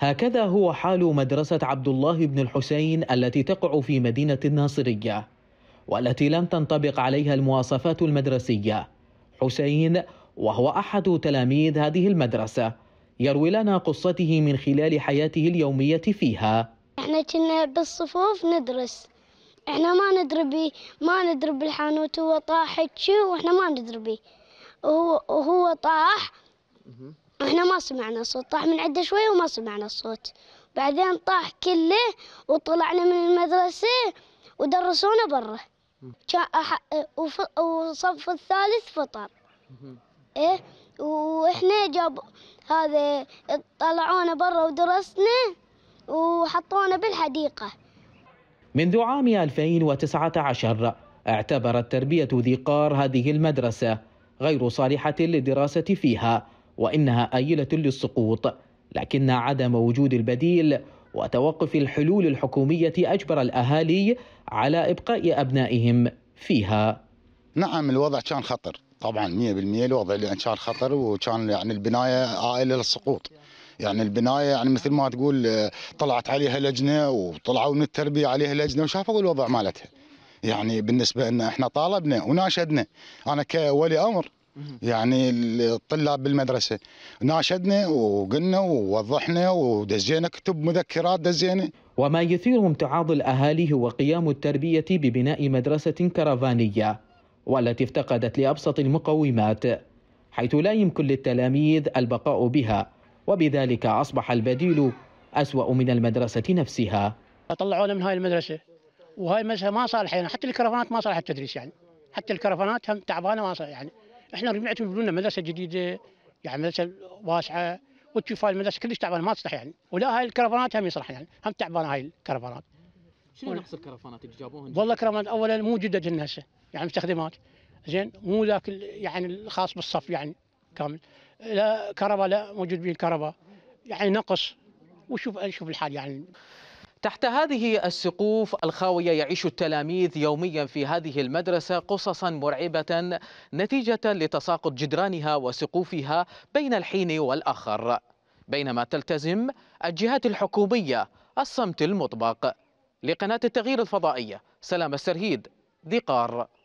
هكذا هو حال مدرسة عبد الله بن الحسين التي تقع في مدينة الناصرية والتي لم تنطبق عليها المواصفات المدرسية حسين وهو أحد تلاميذ هذه المدرسة يروي لنا قصته من خلال حياته اليومية فيها احنا كنا بالصفوف ندرس احنا ما ندري ما ندري بالحانوت هو طاح وإحنا ما ندري بيه وهو طاح واحنا ما سمعنا صوت طاح من عده شوي وما سمعنا الصوت بعدين طاح كله وطلعنا من المدرسة ودرسونا برا وصف الثالث فطر ايه واحنا جاب هذا طلعونا برا ودرسنا وحطونا بالحديقة منذ عام 2019 اعتبرت تربية ذي قار هذه المدرسة غير صالحة للدراسة فيها وإنها آيلة للسقوط لكن عدم وجود البديل وتوقف الحلول الحكومية أجبر الأهالي على إبقاء أبنائهم فيها نعم الوضع كان خطر طبعا 100% الوضع اللي كان خطر وكان يعني البنايه آيلة للسقوط يعني البنايه يعني مثل ما تقول طلعت عليها لجنه وطلعوا من التربيه عليها لجنه وشافوا الوضع مالتها يعني بالنسبه لنا احنا طالبنا وناشدنا انا كولي امر يعني الطلاب بالمدرسه ناشدنا وقلنا ووضحنا ودزينا كتب مذكرات دزينا وما يثير امتعاض الاهالي هو قيام التربيه ببناء مدرسه كرفانيه والتي افتقدت لابسط المقومات حيث لا يمكن للتلاميذ البقاء بها وبذلك اصبح البديل اسوا من المدرسه نفسها طلعونا من هاي المدرسه وهاي المدرسه ما صالحه حتى الكرفانات ما صالحه التدريس يعني حتى الكرفانات هم تعبانه ما صالحه يعني احنا رجعنا لنا مدرسه جديده يعني مدرسه واسعه وتشوف هاي المدرسه كلش تعبانه ما تصلح يعني ولا هاي الكرفانات هم يصلح يعني هم تعبانه هاي الكرفانات شنو نقص الكرفانات اللي جابوهن؟ والله كرفانات اولا مو جدد هسه يعني مستخدمات زين مو ذاك يعني الخاص بالصف يعني كامل لا كهرباء لا موجود به الكهرباء يعني نقص وشوف شوف الحال يعني تحت هذه السقوف الخاوية يعيش التلاميذ يوميا في هذه المدرسة قصصا مرعبة نتيجة لتساقط جدرانها وسقوفها بين الحين والآخر بينما تلتزم الجهات الحكومية الصمت المطبق لقناة التغيير الفضائية سلام السرهيد ذقار